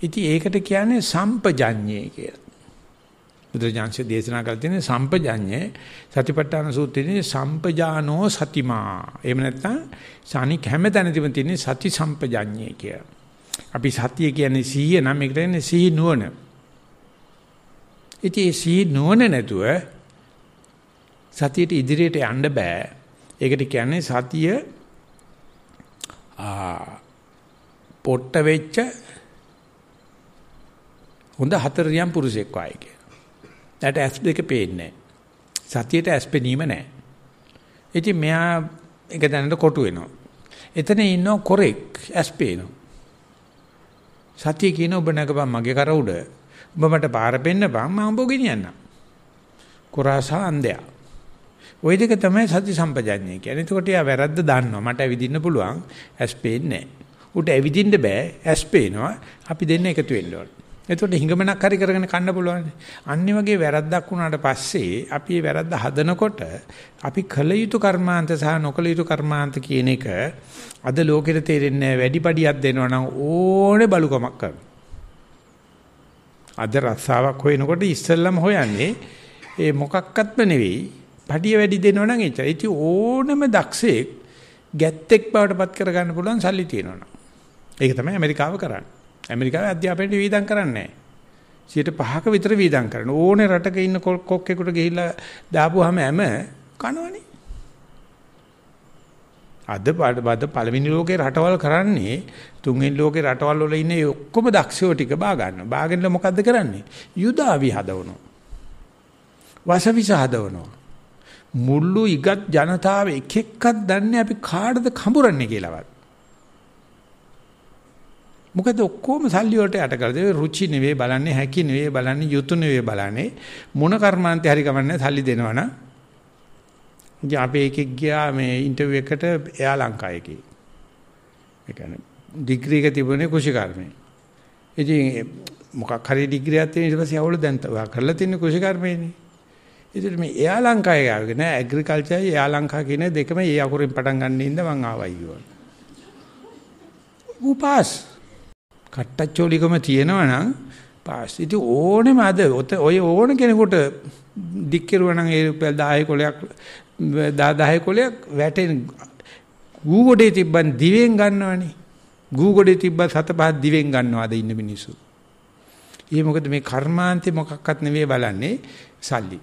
ඉතින් ඒකට කියන්නේ සම්පජඤ්ඤය කියලා. බුදුරජාන්සේ දේශනා කරලා තියෙන සම්පජඤ්ඤේ සතිපට්ඨාන සූත්‍රයේදී සම්පජානෝ සතිමා. එහෙම නැත්නම් සානික හැමතැනදීම තියෙන සති සම්පජඤ්ඤේ කිය. අපි සතිය කියන්නේ සීය නම් ඒකට කියන්නේ සී නුවණ. ඉතින් සී නුවණ නැතුව සතියට ඉදිරියට යන්න බෑ. ඒකට කියන්නේ සතිය ආ පොට්ට වෙච්ච හොඳ හතරියම් පුරුෂෙක් වායි කියලා. දැට ඇස් දෙක පේන්නේ සතියට ඇස් පෙනීම නැහැ. ඉතින් මෙයා එක දැනට කොටු වෙනවා. එතන ඉන්න කොරෙක් ඇස් පේනවා. සතිය කියන ඔබ නැගපන් මගේ කර උඩ. ඔබ මට පාර පෙන්නපන් මම ඔබ ගෙනියන්නම්. කොරාසා අන්දයා. ওই දෙක තමයි සති සම්පජඤ්ඤය කියන්නේ. එතකොට යා වැරද්ද දන්නවා. මට ඇවිදින්න පුළුවන්. ඇස් පේන්නේ නැහැ. උට ඇවිදින්න බෑ. ඇස් පේනවා. අපි දෙන්න එකතු වෙන්න ඕනේ. එතකොට හිඟමනක් හරි කරගෙන කන්න පුළුවන්. අන්නේ වගේ වැරද්දක් වුණාට පස්සේ අපි මේ වැරද්ද හදනකොට අපි කළ යුතු කර්මාන්ත සහ නොකළ යුතු කර්මාන්ත කියන එක අද ලෝකෙට තේරෙන්නේ වැඩිපඩියක් දෙනවා නම් ඕනේ බලුකමක් කරනවා. අද රස්සාවක් හොයනකොට ඉස්සෙල්ලම හොයන්නේ ඒ මොකක්වත්ම නෙවෙයි. පඩිය වැඩි දෙනවා නම් එච්චර. ඉතින් ඕනම දක්ෂයෙක් ගැත්තෙක් බවට පත් කරගන්න පුළුවන් සල්ලි තියෙනවා. ඒක තමයි ඇමරිකාව කරන්නේ. ඇමරිකාවේ අධ්‍යාපනයට වීදම් කරන්නේ නැහැ. 5ක විතර වීදම් කරන ඕනේ රටක ඉන්න කොක්කෙකුට ගිහිල්ලා දාපුවාම හැම කනවනේ. අද බඩ පළවෙනි ලෝකේ රටවල් කරන්නේ තුන්වෙනි ලෝකේ රටවල් වල ඉන්නේ ඔක්කොම දක්ෂයෝ ටික බා ගන්නවා. බාගෙනලා මොකද්ද කරන්නේ? යුදාවි හදවනවා. වසවිස හදවනවා. මුළු ඉගත් ජනතාව එක එකක් දන්නේ අපි කාටද කඹරන්නේ කියලාවත්. මොකද ඔක්කොම සල්ලි වලට යට කරලා දෙවේ රුචි නෙවෙයි බලන්නේ හැකි නෙවෙයි බලන්නේ යුතු නෙවෙයි බලන්නේ මොන කර්මාන්තේ හරි ගමන්නේ සල්ලි දෙනවනම් ඉතින් අපේ එකෙක් ගියා මේ ඉන්ටර්විව් එකට එයා ලංකාවේ ඒ කියන්නේ ඩිග්‍රී එක තිබුණේ කුෂිකර්මයේ ඉතින් මොකක් හරි ඩිග්‍රියක් තියෙන ඊට පස්සේ අවුල දැන් ඔයා කරලා තින්නේ කුෂිකර්මයේනේ. ඉතින් මේ එයා ලංකාවේ ආවේ නෑ ඇග්‍රිකල්චර් එයා ලංකාව කියන දෙකම ඒ අකුරින් පටන් ගන්න ඉඳ මං ආවයි කිව්වා. උපාස් කට්ටච්චෝලිකම තියෙනවා නම් පාස්. ඉතින් ඕනෙම අද ඔය ඕන කෙනෙකුට දික් කෙරුවා නම් ඒ රුපියල් 10 කොලයක් 10 කොලයක් වැටෙන ගූගොඩේ තිබ්බන් දිවෙන් ගන්නවනේ. ගූගොඩේ තිබ්බ සත පහක් දිවෙන් ගන්නවාද ඉන්න මිනිස්සු. ඒ මොකද මේ කර්මාන්තේ මොකක්වත් නෙවෙයි බලන්නේ සල්ලි.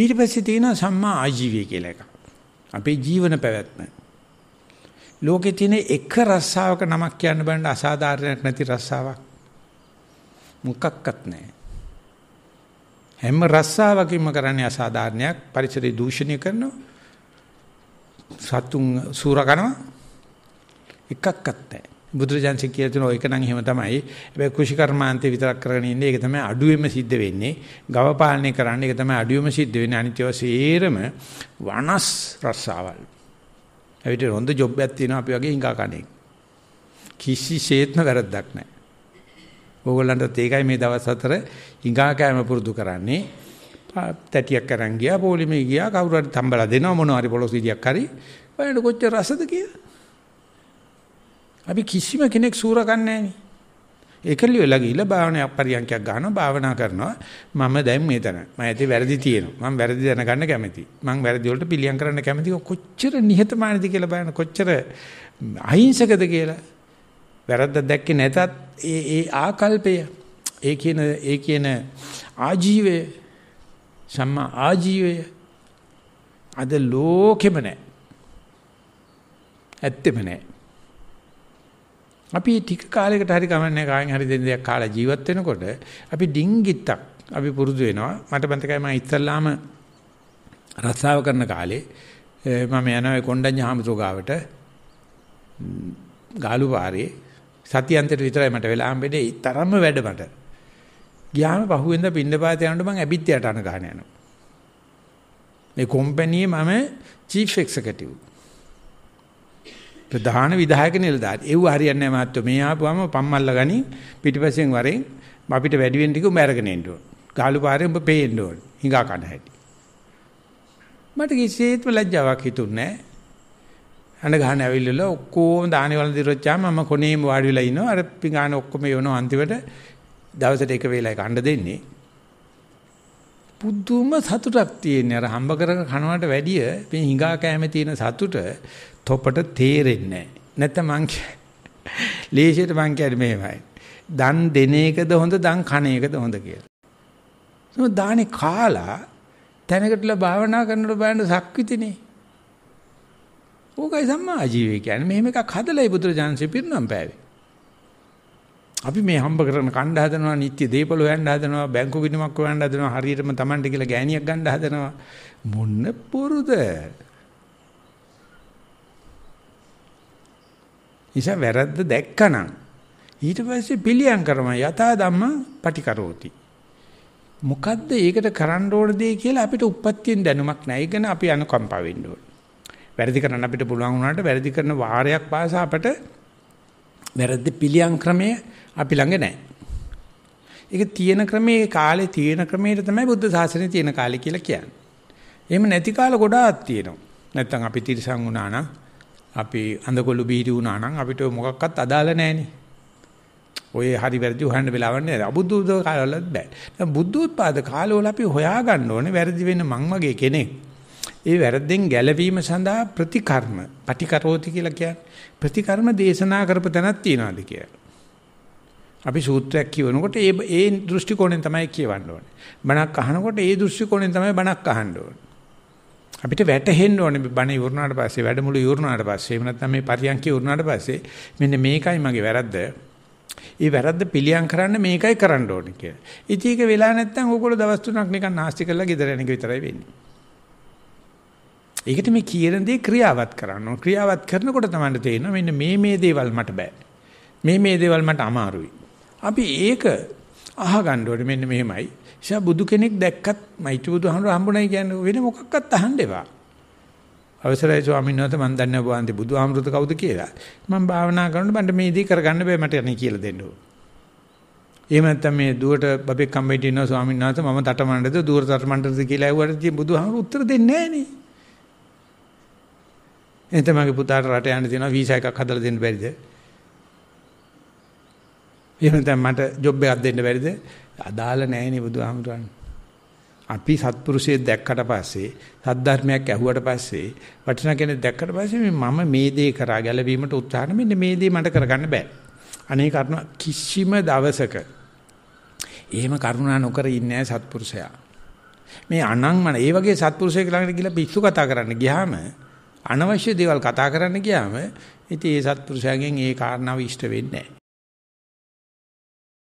ඊට පස්සේ තියෙනවා සම්මා ආජීවය කියලා එකක්. අපේ ජීවන පැවැත්ම. ලෝකේ තියෙන එක රස්සාවක නමක් කියන්න බෑන අසාධාරණයක් නැති රස්සාවක් මොකක්වත් නැහැ. හැම රස්සාවකින්ම කරන්නේ අසාධාරණයක් පරිසරය දූෂණය කරනවා. සතුන් සූර කරනවා. එකක්වත් නැහැ. බුදුරජාන්සේ කියලා තියෙනවා ඒක නම් එහෙම තමයි. හැබැයි කුෂිකර්මාන්තේ විතරක් කරගෙන ඉන්නේ ඒක තමයි අඩුවෙම සිද්ධ වෙන්නේ. ගව පාලනය කරන්න ඒක තමයි අඩුවෙම සිද්ධ වෙන්නේ. අනිත්‍යව සේරම වනස් රස්සාවල්. ඇවිත් හොඳ ජොබ් එකක් තියෙනවා අපි වගේ හිඟා කණේ. කිසිසේත්ම වැරද්දක් නැහැ. ඕගොල්ලන්ටත් ඒකයි මේ දවස් හතර හිඟා කෑම පුරුදු කරන්නේ. තැටියක් කරන් ගියා, පොලිමේ ගියා, කවුරු හරි තම්බලා දෙනවා මොනවා හරි පොලොස් විදියක් හරි. බලන්න කොච්චර රසද කියලා. අපි කිසිම කෙනෙක් සූරකන්නේ නැහැ නේ. ඒකලිය වෙලා ගිහිල්ලා භාවනාවක් පරියන්කයක් ගන්නවා භාවනා කරනවා මම දැන් මෙතන මම ඇති වැරදි තියෙනවා මම වැරදි දැනගන්න කැමතියි මම වැරදි වලට පිළියම් කරන්න කැමතියි කොච්චර නිහතමානීද කියලා බලන්න කොච්චර අහිංසකද කියලා වැරද්දක් දැක්කේ නැතත් ඒ ඒ ආකල්පය ඒ කියන ඒ කියන ආජීවය සම්මා ආජීවය අද ලෝකෙම නැහැ ඇත්තෙම නැහැ අපි ටික කාලයකට හරි ගමන්නේ කායෙන් හරි දෙන දෙයක් කාලා ජීවත් වෙනකොට අපි ඩිංගිත්තක් අපි පුරුදු වෙනවා මට බන්තකයි මම ඉස්සල්ලාම රස්සාව කරන කාලේ මම යනවා කොණ්ඩඤ්ඤ හාමුදුරුවෝ ගාවට ගාලු පාරේ සතියන්තයට විතරයි මට වෙලා හම්බෙන්නේ තරම්ම වැඩ මට ගියාම පහුවෙන්ද පින්නපාත යනකොට මම ඇබිත් යට අන ගහන යනවා මේ කම්පැනියේ මම චීෆ් එක්සිකියුටිව් ප්‍රධාන විධායක නිලධාරී. ඒව හරියන්නේ නැහැ මහත්තයෝ. මේ ආපුවම පම්මල්ලා ගනි පිටිපස්සෙන් වරෙන් අපිට වැඩි වෙන්න ටික උඹ අරගෙන එන්න ඕන. ගාලු පාරේ උඹ පේන්න ඕන. හිඟා කන හැටි. මට කිසිසේත්ම ලැජ්ජාවක් හිතුන්නේ නැහැ. අඬ ගහන ඇවිල්ලා ඔක්කොම දානි වල දිරොච්චාම මම කොනේම වාඩි වෙලා ඉනවා. අර පිඟාන ඔක්කොම යනවා අන්තිමට දවසට එක වේලයක අඬ දෙන්නේ. පුදුම සතුටක් තියෙන අර හම්බ කරගෙන කනවට වැඩිය මේ හිඟා කෑමේ තියෙන සතුට තොපට තේරෙන්නේ නැහැ. නැත්නම් මං ලේසියට මං කියන්නේ මේවයි. දන් දෙන එකද හොඳ දන් කන එකද හොඳ කියලා. සම දානේ කාලා තැනකටලා භාවනා කරනකොට බලන්න සක්විතිනේ. ඕකයි සම්මා ආජීවය කියන්නේ. මෙහෙම එකක් හදලායි බුදුරජාන්සේ පිරුණම් පෑවේ. අපි මේ හම්බ කරන කණ්ඩ හදනවා නිත්‍ය දේපල හොයන්න හදනවා බැංකු ගිණුමක් හොයන්න හදනවා හරියටම Tamanට කියලා ගෑණියක් ගන්න හදනවා මොන්න පුරුද නිසා වැරද්ද දැක්කනම් ඊට පස්සේ පිළියම් කරම යථා ධම්ම පටිකරෝති. මොකද්ද ඒකට කරන්න ඕන දේ කියලා අපිට උප්පත්තියෙන් දැනුමක් නැහැ. ඒකන අපි අනුකම්පා වෙන්න ඕන. වැරදි කරන්න අපිට පුළුවන් වුණාට වැරදි කරන වාරයක් පාසා අපට වැරද්ද පිළියම් ක්‍රමය අපි ළඟ නැහැ. ඒක තියෙන ක්‍රමේ කාලේ තියෙන ක්‍රමයට තමයි බුද්ධ ශාසනය තියෙන කාලේ කියලා කියන්නේ. එහෙම නැති කාල ගොඩාක් තියෙනවා. නැත්තම් අපි තිරසං වුණා නම් අපි අඳකොළු බීරි වුණා නම් අපිට මොකක්වත් අදාළ නැහැනේ. ඔය හරි වැරදි හොයන්න වෙලාවක් නෑ. අබුද්ධෝද කාලවලත් බෑ. දැන් බුද්ධෝත්පාද කාලවල අපි හොයාගන්න ඕනේ වැරදි වෙන්න මං වගේ කෙනෙක්. ඒ වැරද්දෙන් ගැලවීම සඳහා ප්‍රතිකර්ම, පටිකරෝති කියලා කියන්නේ ප්‍රතිකර්ම දේශනා කරපු තැනක් තියනවාද කියලා. අපි සූත්‍රයක් කියවනකොට ඒ ඒ දෘෂ්ටි කෝණයෙන් තමයි කියවන්න ඕනේ. බණක් අහනකොට ඒ දෘෂ්ටි කෝණයෙන් තමයි බණක් අහන්න ඕනේ. අපිට වැටහෙන්න ඕනේ බණ ඉවරනාට පස්සේ වැඩමුළු ඉවරනාට පස්සේ එහෙම නැත්නම් මේ පරියන්කේ ඉවරනාට පස්සේ මෙන්න මේකයි මගේ වැරද්ද. ඒ වැරද්ද පිළියම් කරන්න මේකයි කරන්න ඕනේ කියලා. ඉතින් ඒක වෙලා නැත්නම් ඕගොල්ලෝ දවස් තුනක් නිකන් නාස්ති කරලා ගෙදර යන එක විතරයි වෙන්නේ. ඒකට මේ කියන දේ ක්‍රියාවත් කරන්න ඕන. ක්‍රියාවත් කරනකොට තමයි තේරෙනවා මෙන්න මේ මේ දේවල් මට බෑ. මේ මේ දේවල් මට අමාරුයි. අපි ඒක අහගන්න ඕනේ මෙන්න මෙහෙමයි. ඉතින් බුදු කෙනෙක් දැක්කත් මෛත්‍රී බුදුහමර හම්බුණයි කියන්නේ වෙන මොකක්වත් අහන්න එපා. අවසරයි ස්වාමීන් වහන්සේ මම දන්නේ වහන්සේ බුදුහාමෘත කවුද කියලා. මම භාවනා කරනකොට මන්ට මේ දේ කරගන්න බෑ මට අනේ කියලා දෙන්න ඕන. එහෙම නැත්නම් මේ දුවට බබෙක් කම්බෙට ඉන්නවා ස්වාමීන් වහන්සේ මම තටමඬද දුවර තටමඬද කියලා ඇහුවට බුදුහාමෘත උත්තර දෙන්නේ නෑනේ. එතන මගේ පුතාට රට යන්න දෙනවා වීසා එකක් හදලා දෙන්න බැරිද? එහෙම නැත්නම් මට ජොබ් එකක් දෙන්න බැරිද? අදාළ නැහැනේ බුදුහාමුදුරන්. අපි සත්පුරුෂය දැක්කට පස්සේ සද්ධර්මයක් ඇහුවට පස්සේ වටිනා කෙනෙක් දැක්කට පස්සේ මම මේ දේ කරා ගැලවීමට උත්සාහන මෙන්න මේ දේ මට කරගන්න බෑ. අනේ කරුණ කිසිම දවසක එහෙම කරුණා නොකර ඉන්නේ සත්පුරුෂයා. මේ අනංමන ඒ වගේ සත්පුරුෂයෙක් ළඟට ගිහිල්ලා පිස්සු කතා කරන්න ගියාම අනවශ්‍ය දේවල් කතා කරන්න ගියාම ඉතින් ඒ සත්පුරුෂයාගෙන් ඒ කාරණාව ඉෂ්ට වෙන්නේ නැහැ.